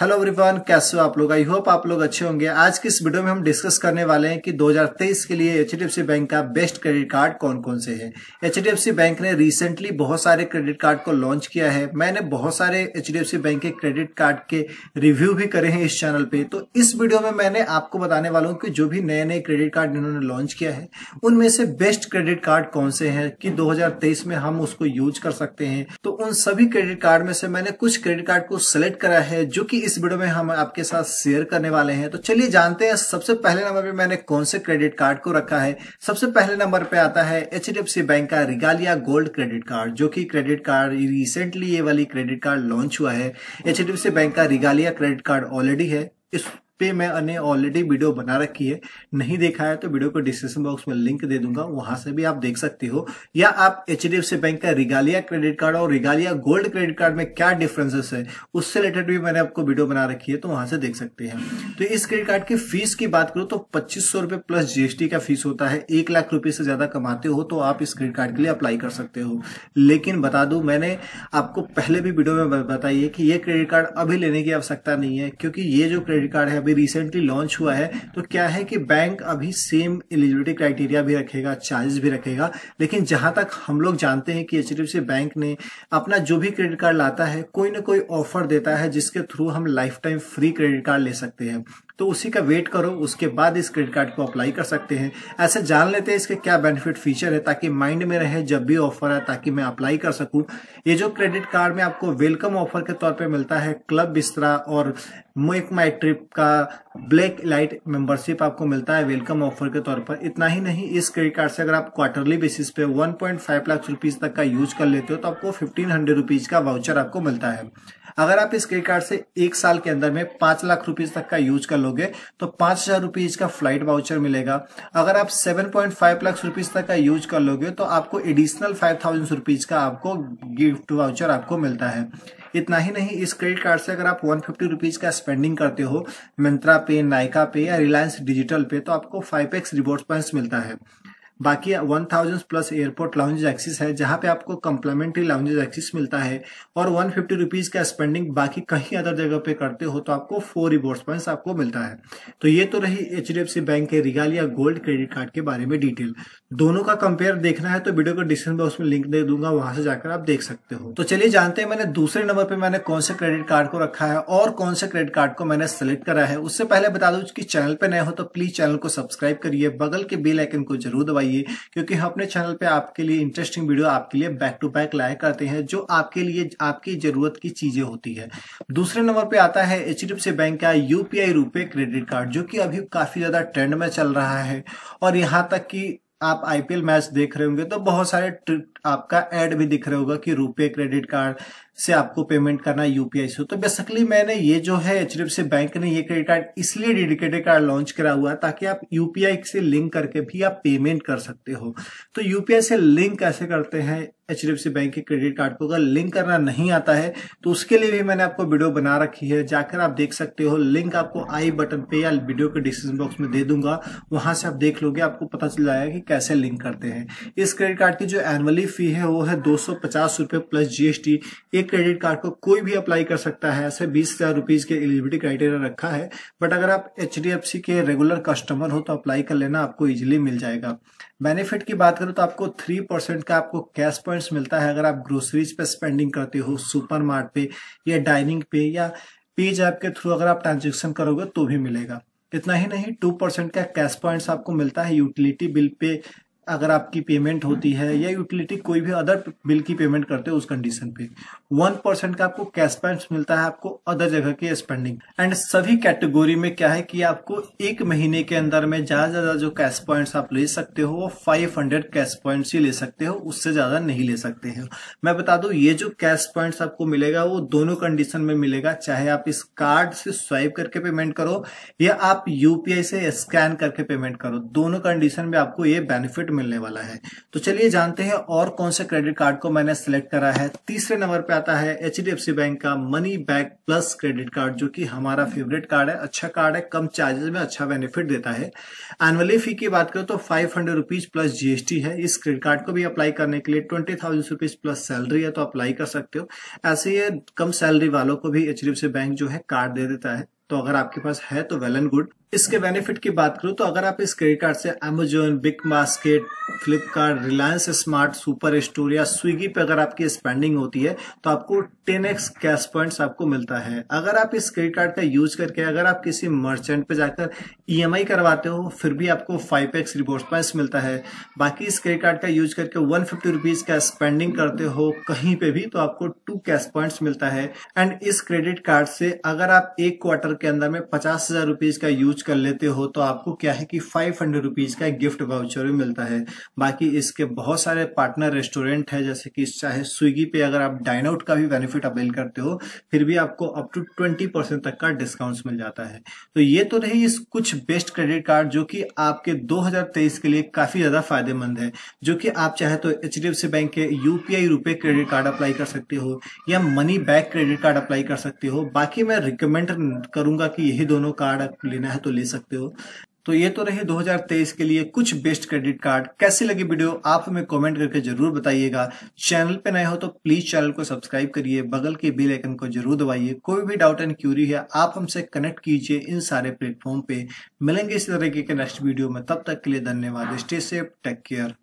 hello everyone कैसे हो आप लोग आई होप आप लोग अच्छे होंगे आज की इस वीडियो में हम डिस्कस करने वाले हैं कि 2023 के लिए एच बैंक का बेस्ट क्रेडिट कार्ड कौन कौन से हैं एच बैंक ने रिसेंटली बहुत सारे क्रेडिट कार्ड को लॉन्च किया है मैंने बहुत सारे एच बैंक के क्रेडिट कार्ड के रिव्यू भी करे हैं इस चैनल पे तो इस वीडियो में मैंने आपको बताने वाला हूँ कि जो भी नए नए क्रेडिट कार्ड इन्होंने लॉन्च किया है उनमें से बेस्ट क्रेडिट कार्ड कौन से है कि दो में हम उसको यूज कर सकते हैं तो उन सभी क्रेडिट कार्ड में से मैंने कुछ क्रेडिट कार्ड को सिलेक्ट करा है जो की इस वीडियो में हम आपके साथ शेयर करने वाले हैं तो चलिए जानते हैं सबसे पहले नंबर पे मैंने कौन से क्रेडिट कार्ड को रखा है सबसे पहले नंबर पे आता है एच बैंक का रिगालिया गोल्ड क्रेडिट कार्ड जो कि क्रेडिट कार्ड रिसेंटली ये वाली क्रेडिट कार्ड लॉन्च हुआ है एच बैंक का रिगालिया क्रेडिट कार्ड ऑलरेडी है इस पे मैंने ऑलरेडी वीडियो बना रखी है नहीं देखा है तो वीडियो को डिस्क्रिप्शन बॉक्स में लिंक दे दूंगा वहां से भी आप देख सकते हो या आप एच बैंक का रिगालिया क्रेडिट कार्ड और रिगालिया गोल्ड क्रेडिट कार्ड में क्या डिफरेंसेस है उससे रिलेटेड भी मैंने आपको वीडियो बना रखी है तो वहां से देख सकते हैं तो इस क्रेडिट कार्ड की फीस की बात करो तो पच्चीस सौ प्लस जीएसटी का फीस होता है एक लाख रुपए से ज्यादा कमाते हो तो आप इस क्रेडिट कार्ड के लिए अप्लाई कर सकते हो लेकिन बता दू मैंने आपको पहले भी वीडियो में बताई है कि ये क्रेडिट कार्ड अभी लेने की आवश्यकता नहीं है क्योंकि ये जो क्रेडिट कार्ड है अभी रिसेंटली लॉन्च हुआ है तो क्या है कि बैंक अभी सेम एलिजिबिलिटी क्राइटेरिया भी रखेगा चार्जेस भी रखेगा लेकिन जहां तक हम लोग जानते हैं कि एच बैंक ने अपना जो भी क्रेडिट कार्ड लाता है कोई ना कोई ऑफर देता है जिसके थ्रू हम lifetime free credit card ले सकते हैं तो उसी का वेट करो उसके बाद इस क्रेडिट कार्ड को अप्लाई कर सकते हैं ऐसे जान लेते हैं इसके क्या बेनिफिट फीचर है ताकि माइंड में रहे जब भी ऑफर है ताकि मैं अप्लाई कर सकूं ये जो क्रेडिट कार्ड में आपको वेलकम ऑफर के तौर पर मिलता है क्लब बिस्तरा और मेक माई ट्रिप का ब्लैक लाइट मेंबरशिप आपको मिलता है वेलकम ऑफर के तौर पर इतना ही नहीं इस क्रेडिट कार्ड से अगर आप क्वार्टरली बेसिस पे 1.5 लाख रुपीज तक का यूज कर लेते हो तो आपको फिफ्टीन हंड्रेड रुपीज का वाउचर आपको मिलता है अगर आप इस क्रेडिट कार्ड से एक साल के अंदर में पांच लाख रुपीज तक का यूज कर लो खोलोगे तो पांच हजार रुपीज का फ्लाइट वाउचर मिलेगा अगर आप seven point five lakh rupees तक का यूज कर लोगे तो आपको एडिशनल फाइव थाउजेंड रुपीज का आपको गिफ्ट वाउचर आपको मिलता है इतना ही नहीं इस क्रेडिट कार्ड से अगर आप वन फिफ्टी रुपीज का स्पेंडिंग करते हो मिंत्रा पे नायका पे या रिलायंस डिजिटल पे तो आपको फाइव एक्स रिवॉर्ड पॉइंट्स मिलता है बाकी 1000 प्लस एयरपोर्ट लाउंजेज एक्सिस है जहां पे आपको कम्प्लीमेंट्री लाउंजेज एक्सिस मिलता है और वन फिफ्टी रुपीज का स्पेंडिंग बाकी कहीं अदर जगह पे करते हो तो आपको फोर रिवॉर्ड पॉइंट्स आपको मिलता है तो ये तो रही एच बैंक के रिगालिया गोल्ड क्रेडिट कार्ड के बारे में डिटेल दोनों का कंपेयर देखना है तो वीडियो को डिस्क्रिप्शन बॉक्स में लिंक दे दूंगा वहां से जाकर आप देख सकते हो तो चलिए जानते हैं मैंने दूसरे नंबर पर मैंने कौन से क्रेडिट कार्ड को रखा है और कौन से क्रेडिट कार्ड को मैंने सेलेक्ट करा है उससे पहले बता दू की चैनल पर नए हो तो प्लीज चैनल को सब्सक्राइब करिए बगल के बेल आइकन को जरूर दबाइए जाइए क्योंकि हम अपने चैनल पे आपके लिए इंटरेस्टिंग वीडियो आपके लिए बैक टू बैक लाए करते हैं जो आपके लिए आपकी जरूरत की चीजें होती है दूसरे नंबर पे आता है एच बैंक का यूपीआई रूपे क्रेडिट कार्ड जो कि अभी काफी ज्यादा ट्रेंड में चल रहा है और यहाँ तक कि आप आईपीएल मैच देख रहे होंगे तो बहुत सारे आपका एड भी दिख रहे होगा कि रुपे क्रेडिट कार्ड से आपको पेमेंट करना यूपीआई से तो बेसिकली मैंने ये जो है एच बैंक ने ये क्रेडिट कार्ड इसलिए डेडिकेटेड कार्ड लॉन्च करा हुआ है ताकि आप यूपीआई से लिंक करके भी आप पेमेंट कर सकते हो तो यूपीआई से लिंक कैसे करते हैं एच बैंक के क्रेडिट कार्ड को अगर लिंक करना नहीं आता है तो उसके लिए भी मैंने आपको वीडियो बना रखी है जाकर आप देख सकते हो लिंक आपको आई बटन पे या वीडियो के डिस्क्रिप्शन बॉक्स में दे दूंगा वहां से आप देख लोगे आपको पता चल जाएगा कि कैसे लिंक करते हैं इस क्रेडिट कार्ड की जो एनुअली फी है वो है दो सौ प्लस जीएसटी एक क्रेडिट कार्ड को कोई भी अप्लाई कर सकता है ऐसे बीस हजार रुपीज के एलिजिबिलिटी क्राइटेरिया रखा है बट अगर आप एच के रेगुलर कस्टमर हो तो अप्लाई कर लेना आपको इजीली मिल जाएगा बेनिफिट की बात करूं तो आपको थ्री परसेंट का आपको कैश पॉइंट्स मिलता है अगर आप ग्रोसरीज पे स्पेंडिंग करते हो सुपर पे या डाइनिंग पे या पेज ऐप के थ्रू अगर आप ट्रांजेक्शन करोगे तो भी मिलेगा इतना ही नहीं टू परसेंट का कैश पॉइंट्स आपको मिलता है यूटिलिटी बिल पे अगर आपकी पेमेंट होती है या यूटिलिटी कोई भी अदर बिल की पेमेंट करते हो उस कंडीशन पे वन परसेंट का आपको कैश कैशबैक मिलता है आपको अदर जगह की स्पेंडिंग एंड सभी कैटेगोरी में क्या है कि आपको एक महीने के अंदर में ज्यादा ज्यादा जो कैश पॉइंट्स आप ले सकते हो वो फाइव हंड्रेड कैश पॉइंट्स ही ले सकते हो उससे ज्यादा नहीं ले सकते हैं मैं बता दू ये जो कैश पॉइंट आपको मिलेगा वो दोनों कंडीशन में मिलेगा चाहे आप इस कार्ड से स्वाइप करके पेमेंट करो या आप यूपीआई से स्कैन करके पेमेंट करो दोनों कंडीशन में आपको ये बेनिफिट मिलने वाला है तो चलिए जानते हैं और कौन से क्रेडिट कार्ड को मैंने सिलेक्ट करा है तीसरे नंबर पे आता है एच बैंक का money back plus credit card जो कि हमारा फेवरेट कार्ड है अच्छा कार्ड है कम चार्जेस में अच्छा बेनिफिट देता है एनुअली फी की बात करें तो five hundred rupees plus GST है इस क्रेडिट कार्ड को भी अप्लाई करने के लिए twenty thousand rupees plus salary है तो अप्लाई कर सकते हो ऐसे ही कम सैलरी वालों को भी एच बैंक जो है कार्ड दे देता है तो अगर आपके पास है तो वेल एंड गुड इसके बेनिफिट की बात करूं तो अगर आप इस क्रेडिट कार्ड से Amazon Big Basket Flipkart Reliance smart super store या स्विगी पे अगर आपकी स्पेंडिंग होती है तो आपको 10x कैश पॉइंट्स आपको मिलता है अगर आप इस क्रेडिट कार्ड का यूज करके अगर आप किसी मर्चेंट पे जाकर ईएमआई e करवाते हो फिर भी आपको 5x रिवॉर्ड पॉइंट्स मिलता है बाकी इस क्रेडिट कार्ड का यूज करके वन फिफ्टी का स्पेंडिंग करते हो कहीं पे भी तो आपको टू कैश पॉइंट्स मिलता है एंड इस क्रेडिट कार्ड से अगर आप एक क्वार्टर के अंदर में पचास हजार का यूज यूज कर लेते हो तो आपको क्या है कि फाइव हंड्रेड रुपीज का गिफ्ट वाउचर भी मिलता है बाकी इसके बहुत सारे पार्टनर रेस्टोरेंट है जैसे कि चाहे स्विगी पे अगर आप डाइन आउट का भी बेनिफिट अवेल करते हो फिर भी आपको अप टू ट्वेंटी परसेंट तक का डिस्काउंट मिल जाता है तो ये तो रही इस कुछ बेस्ट क्रेडिट कार्ड जो कि आपके 2023 के लिए काफी ज्यादा फायदेमंद है जो कि आप चाहे तो एच बैंक के UPI RuPay credit card apply कर सकते हो या money back credit card apply कर सकते हो बाकी मैं रिकमेंड करूंगा कि यही दोनों कार्ड लेना है तो तो ले सकते हो तो ये तो रहे 2023 के लिए कुछ बेस्ट क्रेडिट कार्ड कैसी लगी वीडियो आप हमें कमेंट करके जरूर बताइएगा चैनल पे नए हो तो प्लीज चैनल को सब्सक्राइब करिए बगल के बेल आइकन को जरूर दबाइए कोई भी डाउट एंड क्यूरी है आप हमसे कनेक्ट कीजिए इन सारे प्लेटफॉर्म पे मिलेंगे इसी तरीके के नेक्स्ट वीडियो में तब तक के लिए धन्यवाद स्टे सेफ टेक केयर